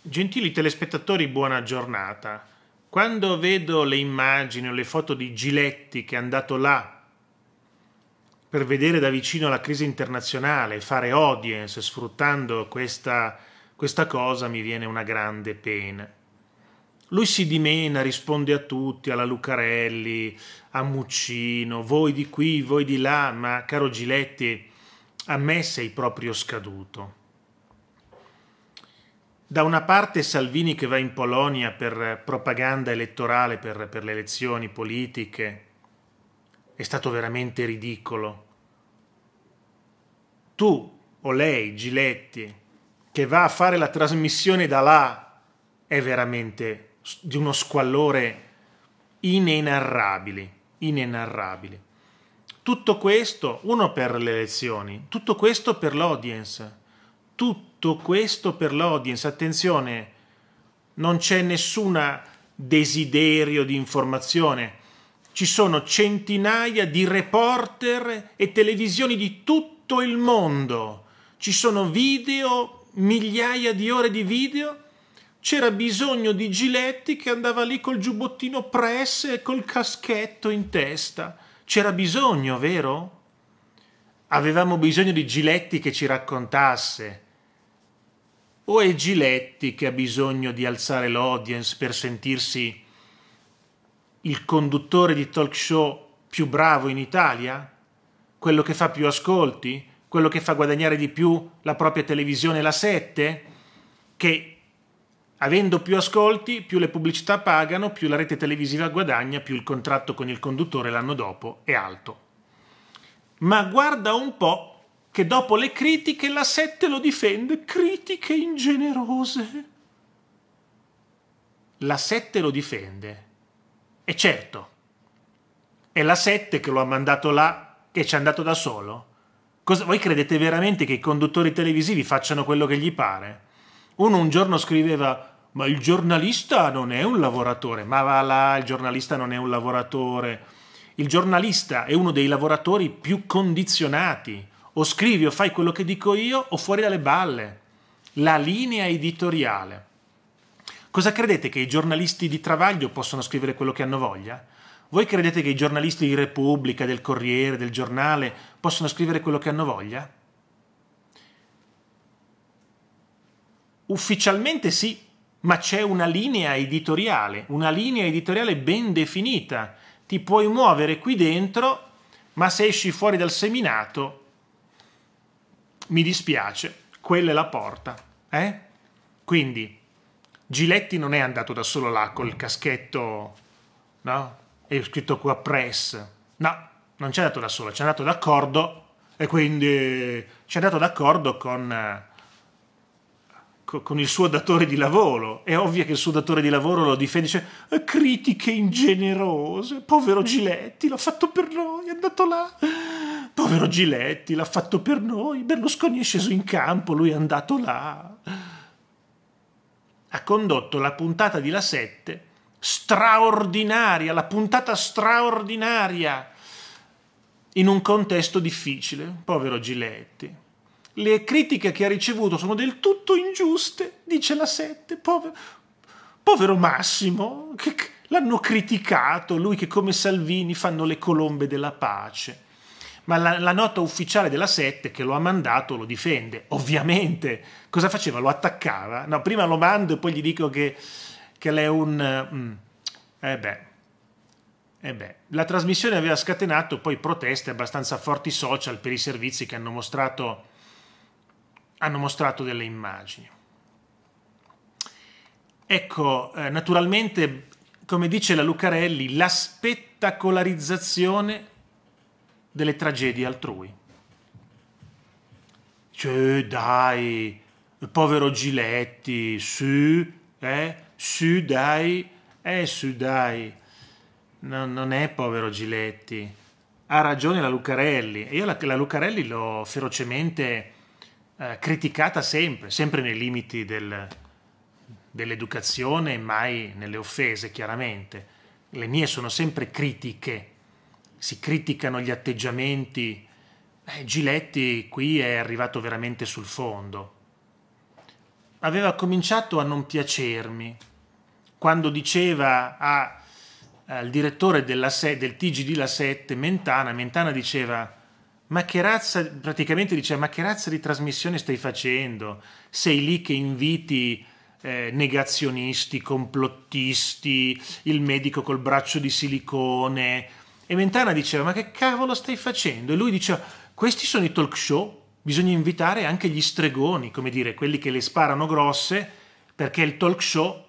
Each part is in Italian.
Gentili telespettatori, buona giornata. Quando vedo le immagini o le foto di Giletti che è andato là per vedere da vicino la crisi internazionale fare audience sfruttando questa, questa cosa, mi viene una grande pena. Lui si dimena, risponde a tutti, alla Lucarelli, a Muccino, voi di qui, voi di là, ma caro Giletti, a me sei proprio scaduto da una parte Salvini che va in Polonia per propaganda elettorale, per, per, le elezioni politiche, è stato veramente ridicolo. Tu o lei, Giletti, che va a fare la trasmissione da là, è veramente di uno squallore inenarrabile, inenarrabile. Tutto questo, uno per le elezioni, tutto questo per l'audience, tutto tutto questo per l'audience. Attenzione, non c'è nessun desiderio di informazione. Ci sono centinaia di reporter e televisioni di tutto il mondo. Ci sono video, migliaia di ore di video. C'era bisogno di Giletti che andava lì col giubbottino press e col caschetto in testa. C'era bisogno, vero? Avevamo bisogno di Giletti che ci raccontasse o è Giletti che ha bisogno di alzare l'audience per sentirsi il conduttore di talk show più bravo in Italia? Quello che fa più ascolti? Quello che fa guadagnare di più la propria televisione la 7? Che avendo più ascolti, più le pubblicità pagano, più la rete televisiva guadagna, più il contratto con il conduttore l'anno dopo è alto. Ma guarda un po' che dopo le critiche la 7 lo difende. Critiche ingenerose. La 7 lo difende. E certo, è la 7 che lo ha mandato là e ci è andato da solo. Cosa, voi credete veramente che i conduttori televisivi facciano quello che gli pare? Uno un giorno scriveva ma il giornalista non è un lavoratore, ma va là, il giornalista non è un lavoratore. Il giornalista è uno dei lavoratori più condizionati o scrivi o fai quello che dico io o fuori dalle balle. La linea editoriale. Cosa credete che i giornalisti di Travaglio possono scrivere quello che hanno voglia? Voi credete che i giornalisti di Repubblica, del Corriere, del Giornale possono scrivere quello che hanno voglia? Ufficialmente sì, ma c'è una linea editoriale, una linea editoriale ben definita. Ti puoi muovere qui dentro, ma se esci fuori dal seminato mi dispiace, quella è la porta. Eh? Quindi Giletti non è andato da solo là col caschetto, no? E scritto qua press. No, non c'è andato da solo, c'è andato d'accordo e quindi c'è andato d'accordo con, con il suo datore di lavoro. È ovvio che il suo datore di lavoro lo difende, dice eh, critiche ingenerose, povero Giletti, l'ha fatto per noi, è andato là Povero Giletti, l'ha fatto per noi, Berlusconi è sceso in campo, lui è andato là. Ha condotto la puntata di La 7, straordinaria, la puntata straordinaria, in un contesto difficile, povero Giletti. Le critiche che ha ricevuto sono del tutto ingiuste, dice La 7, povero, povero Massimo, che l'hanno criticato, lui che come Salvini fanno le colombe della pace ma la, la, nota ufficiale della 7 che lo ha mandato lo difende, ovviamente. Cosa faceva? Lo attaccava? No, prima lo mando e poi gli dico che, che lei è un... Mm, eh beh, eh beh. La trasmissione aveva scatenato poi proteste abbastanza forti social per i servizi che hanno mostrato, hanno mostrato delle immagini. Ecco, eh, naturalmente, come dice la Lucarelli, la spettacolarizzazione delle tragedie altrui. Cioè, dai, povero Giletti, su, eh, su dai, eh, su dai. No, non è povero Giletti. Ha ragione la Lucarelli. Io la, la Lucarelli l'ho ferocemente eh, criticata sempre, sempre nei limiti del, dell'educazione, mai nelle offese, chiaramente. Le mie sono sempre critiche si criticano gli atteggiamenti, eh, Giletti qui è arrivato veramente sul fondo. Aveva cominciato a non piacermi quando diceva a, al direttore della, del TGD La 7, Mentana, Mentana diceva ma che razza, praticamente diceva ma che razza di trasmissione stai facendo? Sei lì che inviti eh, negazionisti, complottisti, il medico col braccio di silicone, e Mentana diceva, ma che cavolo stai facendo? E lui diceva, questi sono i talk show, bisogna invitare anche gli stregoni, come dire, quelli che le sparano grosse, perché il talk show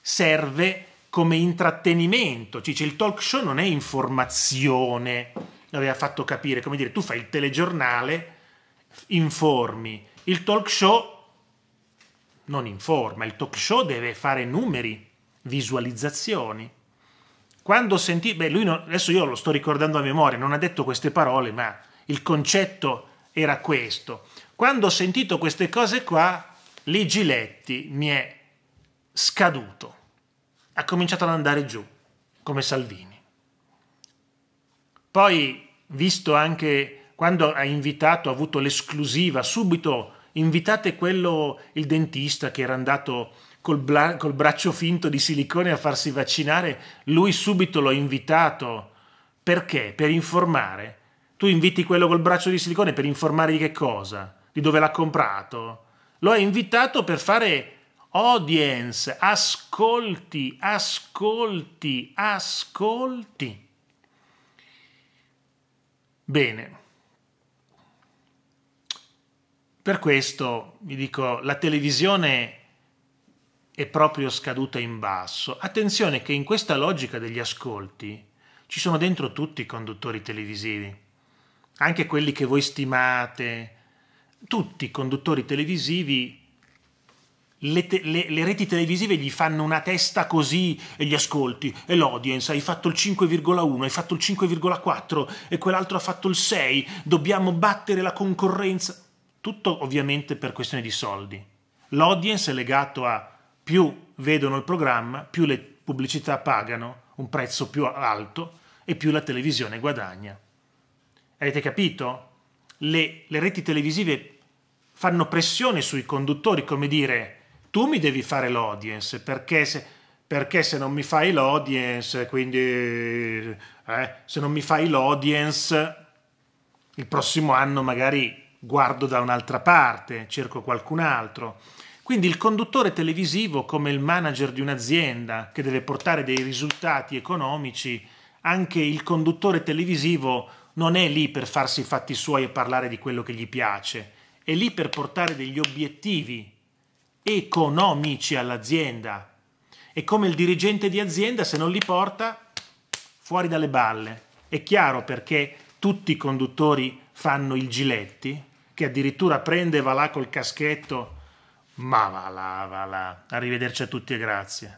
serve come intrattenimento. Cioè, cioè, il talk show non è informazione, l'aveva fatto capire, come dire, tu fai il telegiornale, informi. Il talk show non informa, il talk show deve fare numeri, visualizzazioni quando sentì, beh, lui non, adesso io lo sto ricordando a memoria, non ha detto queste parole, ma il concetto era questo. Quando ho sentito queste cose qua, Ligiletti mi è scaduto, ha cominciato ad andare giù, come Salvini. Poi, visto anche quando ha invitato, ha avuto l'esclusiva, subito invitate quello, il dentista che era andato col, bla- col braccio finto di silicone a farsi vaccinare, lui subito l'ho invitato. Perché? Per informare. Tu inviti quello col braccio di silicone per informare di che cosa? Di dove l'ha comprato? Lo hai invitato per fare audience, ascolti, ascolti, ascolti. Bene. Per questo vi dico, la televisione è proprio scaduta in basso. Attenzione che in questa logica degli ascolti ci sono dentro tutti i conduttori televisivi, anche quelli che voi stimate, tutti i conduttori televisivi le, te, le, le, reti televisive gli fanno una testa così e gli ascolti e eh, l'audience hai fatto il 5,1 hai fatto il 5,4 e quell'altro ha fatto il 6 dobbiamo battere la concorrenza tutto ovviamente per questione di soldi l'audience è legato a più vedono il programma, più le pubblicità pagano un prezzo più alto e più la televisione guadagna. Avete capito? Le, le reti televisive fanno pressione sui conduttori, come dire, tu mi devi fare l'audience, perché se, perché se non mi fai l'audience, quindi eh, se non mi fai l'audience, il prossimo anno magari guardo da un'altra parte, cerco qualcun altro. Quindi il conduttore televisivo, come il manager di un'azienda che deve portare dei risultati economici, anche il conduttore televisivo non è lì per farsi i fatti suoi e parlare di quello che gli piace, è lì per portare degli obiettivi economici all'azienda. E come il dirigente di azienda, se non li porta, fuori dalle balle. È chiaro perché tutti i conduttori fanno il giletti, che addirittura prende e va là col caschetto ma va là, va là. Arrivederci a tutti e grazie.